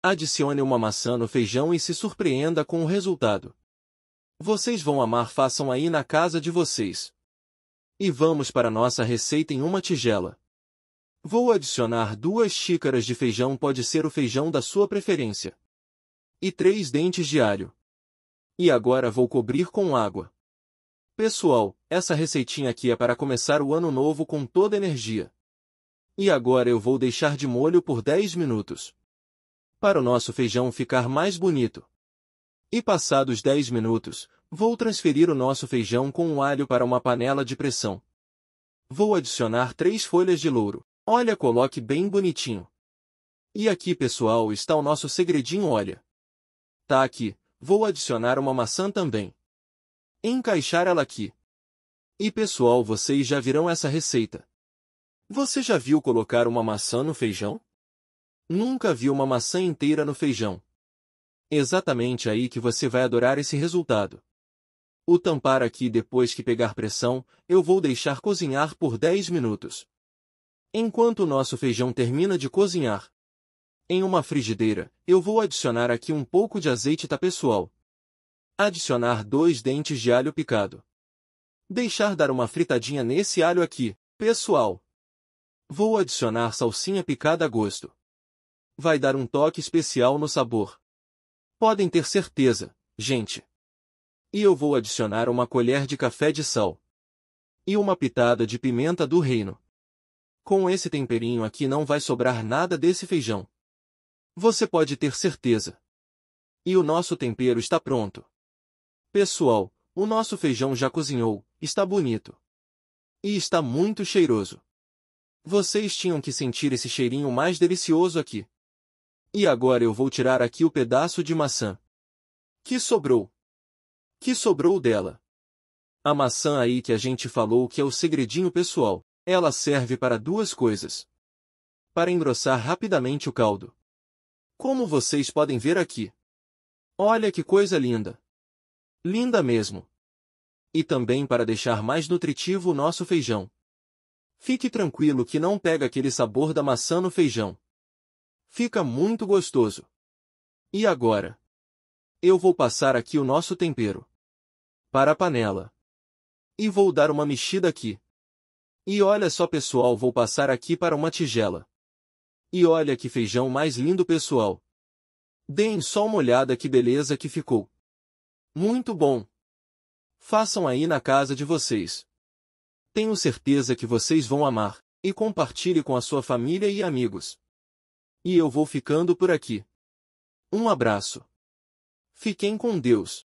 Adicione uma maçã no feijão e se surpreenda com o resultado. Vocês vão amar façam aí na casa de vocês. E vamos para nossa receita em uma tigela. Vou adicionar duas xícaras de feijão pode ser o feijão da sua preferência. E três dentes de alho. E agora vou cobrir com água. Pessoal, essa receitinha aqui é para começar o ano novo com toda energia. E agora eu vou deixar de molho por 10 minutos para o nosso feijão ficar mais bonito. E passados 10 minutos, vou transferir o nosso feijão com o alho para uma panela de pressão. Vou adicionar 3 folhas de louro. Olha, coloque bem bonitinho. E aqui, pessoal, está o nosso segredinho, olha. Tá aqui, vou adicionar uma maçã também. Encaixar ela aqui. E pessoal, vocês já viram essa receita. Você já viu colocar uma maçã no feijão? Nunca vi uma maçã inteira no feijão. Exatamente aí que você vai adorar esse resultado. O tampar aqui depois que pegar pressão, eu vou deixar cozinhar por 10 minutos. Enquanto o nosso feijão termina de cozinhar, em uma frigideira, eu vou adicionar aqui um pouco de azeite tá pessoal? Adicionar dois dentes de alho picado. Deixar dar uma fritadinha nesse alho aqui, pessoal. Vou adicionar salsinha picada a gosto vai dar um toque especial no sabor. Podem ter certeza, gente. E eu vou adicionar uma colher de café de sal. E uma pitada de pimenta do reino. Com esse temperinho aqui não vai sobrar nada desse feijão. Você pode ter certeza. E o nosso tempero está pronto. Pessoal, o nosso feijão já cozinhou, está bonito. E está muito cheiroso. Vocês tinham que sentir esse cheirinho mais delicioso aqui. E agora eu vou tirar aqui o pedaço de maçã. Que sobrou? Que sobrou dela? A maçã aí que a gente falou que é o segredinho pessoal, ela serve para duas coisas. Para engrossar rapidamente o caldo. Como vocês podem ver aqui. Olha que coisa linda! Linda mesmo! E também para deixar mais nutritivo o nosso feijão. Fique tranquilo que não pega aquele sabor da maçã no feijão. Fica muito gostoso. E agora? Eu vou passar aqui o nosso tempero. Para a panela. E vou dar uma mexida aqui. E olha só pessoal, vou passar aqui para uma tigela. E olha que feijão mais lindo pessoal. Deem só uma olhada que beleza que ficou. Muito bom. Façam aí na casa de vocês. Tenho certeza que vocês vão amar, e compartilhe com a sua família e amigos. E eu vou ficando por aqui. Um abraço. Fiquem com Deus.